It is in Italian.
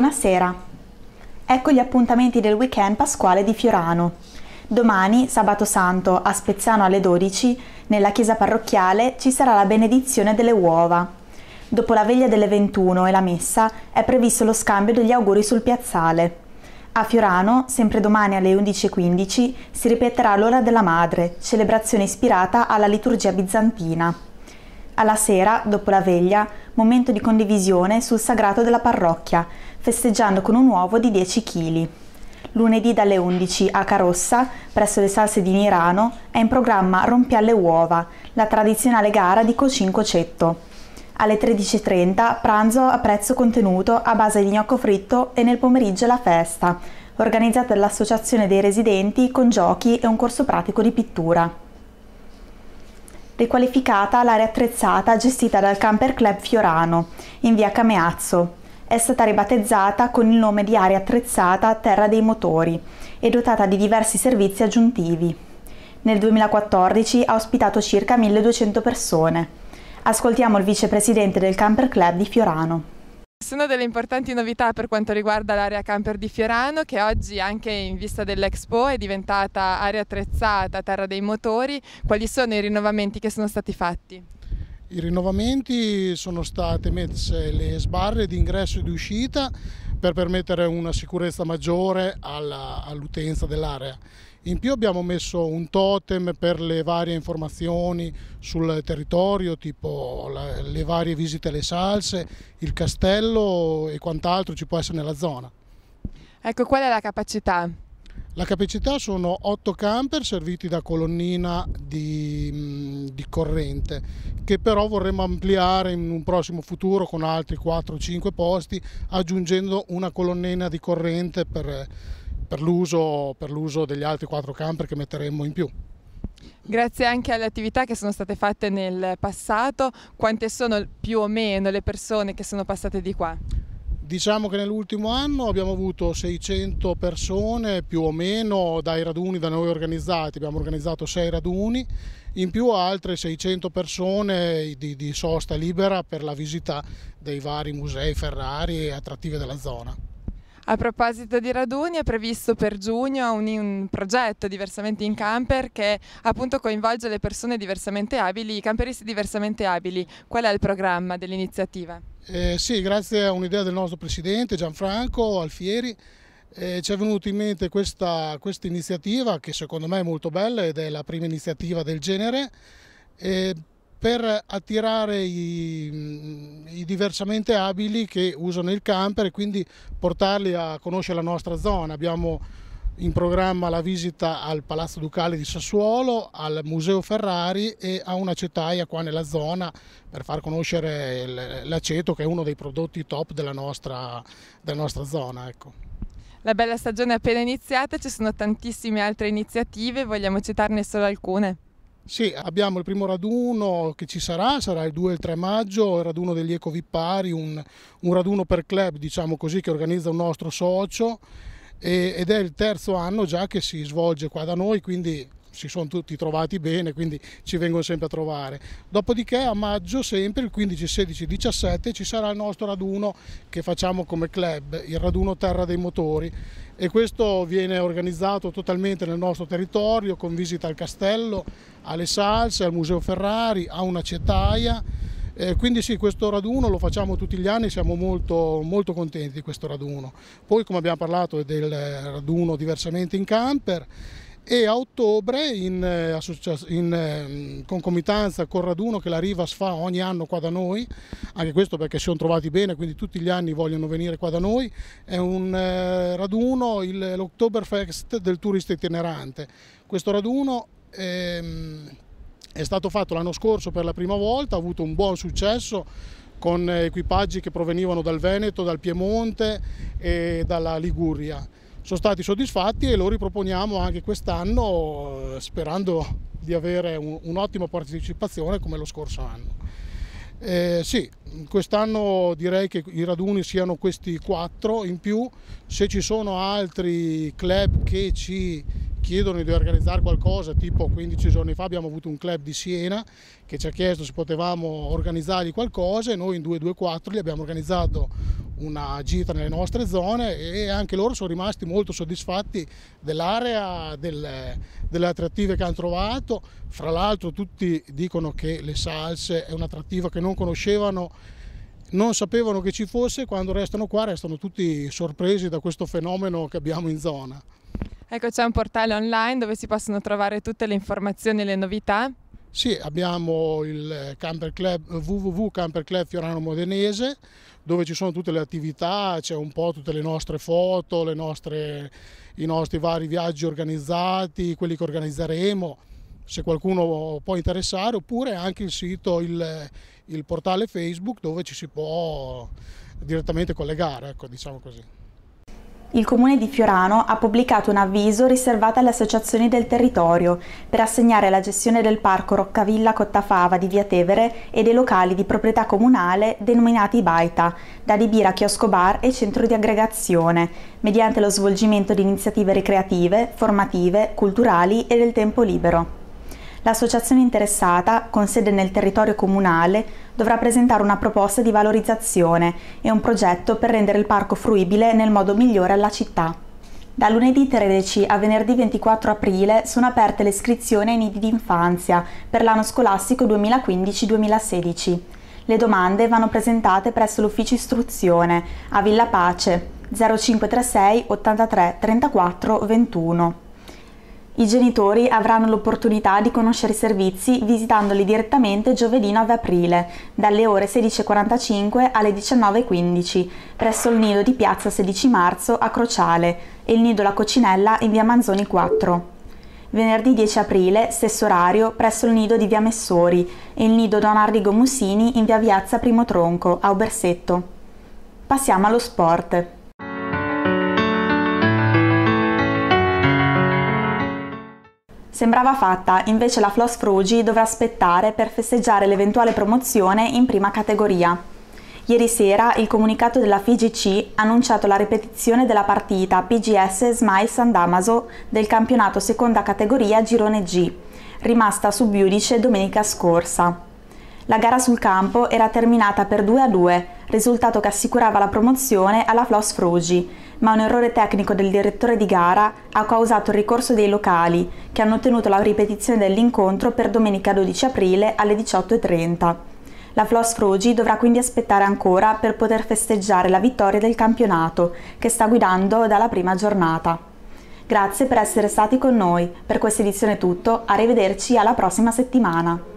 buonasera. Ecco gli appuntamenti del weekend pasquale di Fiorano. Domani, sabato santo, a Spezzano alle 12, nella chiesa parrocchiale ci sarà la benedizione delle uova. Dopo la veglia delle 21 e la messa è previsto lo scambio degli auguri sul piazzale. A Fiorano, sempre domani alle 11.15, si ripeterà l'ora della madre, celebrazione ispirata alla liturgia bizantina alla sera, dopo la veglia, momento di condivisione sul sagrato della parrocchia, festeggiando con un uovo di 10 kg. Lunedì dalle 11 a Carossa, presso le salse di Nirano, è in programma Rompi alle uova, la tradizionale gara di Cocinco Cetto. Alle 13.30 pranzo a prezzo contenuto a base di gnocco fritto e nel pomeriggio la festa, organizzata dall'Associazione dei Residenti con giochi e un corso pratico di pittura riqualificata l'area attrezzata gestita dal Camper Club Fiorano, in via Cameazzo. È stata ribattezzata con il nome di area attrezzata Terra dei Motori e dotata di diversi servizi aggiuntivi. Nel 2014 ha ospitato circa 1200 persone. Ascoltiamo il vicepresidente del Camper Club di Fiorano. Sono delle importanti novità per quanto riguarda l'area camper di Fiorano che oggi anche in vista dell'Expo è diventata area attrezzata, terra dei motori. Quali sono i rinnovamenti che sono stati fatti? I rinnovamenti sono state messe le sbarre di ingresso e di uscita per permettere una sicurezza maggiore all'utenza all dell'area in più abbiamo messo un totem per le varie informazioni sul territorio, tipo le varie visite alle salse, il castello e quant'altro ci può essere nella zona. Ecco, qual è la capacità? La capacità sono 8 camper serviti da colonnina di, di, corrente che però vorremmo ampliare in un prossimo futuro con altri 4-5 posti aggiungendo una colonnina di corrente per, per l'uso, per l'uso degli altri quattro camper che metteremo in più. Grazie anche alle attività che sono state fatte nel passato, quante sono più o meno le persone che sono passate di qua? Diciamo che nell'ultimo anno abbiamo avuto 600 persone più o meno dai raduni da noi organizzati, abbiamo organizzato 6 raduni, in più altre 600 persone di, di sosta libera per la visita dei vari musei, ferrari e attrattive della zona. A proposito di raduni, è previsto per giugno un, un, progetto diversamente in camper che appunto coinvolge le persone diversamente abili, i camperisti diversamente abili. Qual è il programma dell'iniziativa? Eh, sì, grazie a un'idea del nostro presidente Gianfranco Alfieri eh, ci è venuta in mente questa quest iniziativa che secondo me è molto bella ed è la prima iniziativa del genere. Eh, per attirare i, i, diversamente abili che usano il camper e quindi portarli a conoscere la nostra zona. Abbiamo in programma la visita al Palazzo Ducale di Sassuolo, al Museo Ferrari e a una cetaia qua nella zona per far conoscere l'aceto che è uno dei prodotti top della nostra, della nostra zona. Ecco. La bella stagione è appena iniziata, ci sono tantissime altre iniziative, vogliamo citarne solo alcune. Sì, abbiamo il primo raduno che ci sarà, sarà il 2 e il 3 maggio, il raduno degli Ecovipari, un, un raduno per club diciamo così, che organizza un nostro socio ed è il terzo anno già che si svolge qua da noi, quindi si sono tutti trovati bene, quindi ci vengono sempre a trovare. Dopodiché a maggio sempre, il 15, 16, 17, ci sarà il nostro raduno che facciamo come club, il raduno Terra dei Motori e questo viene organizzato totalmente nel nostro territorio con visita al castello, alle salse, al Museo Ferrari, a una cetaia. quindi sì, questo raduno lo facciamo tutti gli anni, siamo molto, molto contenti di questo raduno. Poi come abbiamo parlato è del raduno diversamente in camper, e a ottobre in, eh, in, ehm, concomitanza col raduno che la Rivas fa ogni anno qua da noi, anche questo perché si sono trovati bene, quindi tutti gli anni vogliono venire qua da noi, è un eh, raduno, l'Octoberfest del turista itinerante. Questo raduno è, ehm, è stato fatto l'anno scorso per la prima volta, ha avuto un buon successo con eh, equipaggi che provenivano dal Veneto, dal Piemonte e dalla Liguria sono stati soddisfatti e lo riproponiamo anche quest'anno eh, sperando di avere un'ottima partecipazione come lo scorso anno. Eh, sì, quest'anno direi che i raduni siano questi quattro in più, se ci sono altri club che ci chiedono di organizzare qualcosa, tipo 15 giorni fa abbiamo avuto un club di Siena che ci ha chiesto se potevamo organizzargli qualcosa e noi in 224 gli abbiamo organizzato una gita nelle nostre zone e anche loro sono rimasti molto soddisfatti dell'area, del, delle attrattive che hanno trovato. Fra l'altro tutti dicono che le salse è un'attrattiva che non conoscevano non sapevano che ci fosse, quando restano qua restano tutti sorpresi da questo fenomeno che abbiamo in zona. Ecco, c'è un portale online dove si possono trovare tutte le informazioni e le novità. Sì, abbiamo il camper club, www Fiorano Modenese dove ci sono tutte le attività, c'è un po' tutte le nostre foto, le nostre, i nostri vari viaggi organizzati, quelli che organizzeremo, se qualcuno può interessare, oppure anche il sito, il, il portale Facebook dove ci si può direttamente collegare, ecco, diciamo così il Comune di Fiorano ha pubblicato un avviso riservato alle associazioni del territorio per assegnare la gestione del parco Roccavilla Cottafava di Via Tevere e dei locali di proprietà comunale denominati Baita, da di birra, chiosco bar e centro di aggregazione, mediante lo svolgimento di iniziative ricreative, formative, culturali e del tempo libero l'associazione interessata, con sede nel territorio comunale, dovrà presentare una proposta di valorizzazione e un progetto per rendere il parco fruibile nel modo migliore alla città. Da lunedì 13 a venerdì 24 aprile sono aperte le iscrizioni ai nidi d'infanzia per l'anno scolastico 2015-2016. Le domande vanno presentate presso l'ufficio istruzione a Villa Pace 0536 83 34 21. I genitori avranno l'opportunità di conoscere i servizi visitandoli direttamente giovedì 9 aprile, dalle ore 16.45 alle 19.15, presso il nido di piazza 16 marzo a Crociale e il nido La Coccinella in via Manzoni 4. Venerdì 10 aprile, stesso orario, presso il nido di via Messori e il nido Don Arrigo Musini in via Viazza Primo Tronco, a Obersetto. Passiamo allo sport. Sembrava fatta, invece la Floss Frugi doveva aspettare per festeggiare l'eventuale promozione in prima categoria. Ieri sera il comunicato della FIGC ha annunciato la ripetizione della partita PGS Smile San Damaso del campionato seconda categoria Girone G, rimasta subiudice domenica scorsa. La gara sul campo era terminata per 2 2, risultato che assicurava la promozione alla Floss Frugi, ma un errore tecnico del direttore di gara ha causato il ricorso dei locali, che hanno ottenuto la ripetizione dell'incontro per domenica 12 aprile alle 18.30. La Floss Frugi dovrà quindi aspettare ancora per poter festeggiare la vittoria del campionato, che sta guidando dalla prima giornata. Grazie per essere stati con noi, per questa edizione è tutto, arrivederci alla prossima settimana.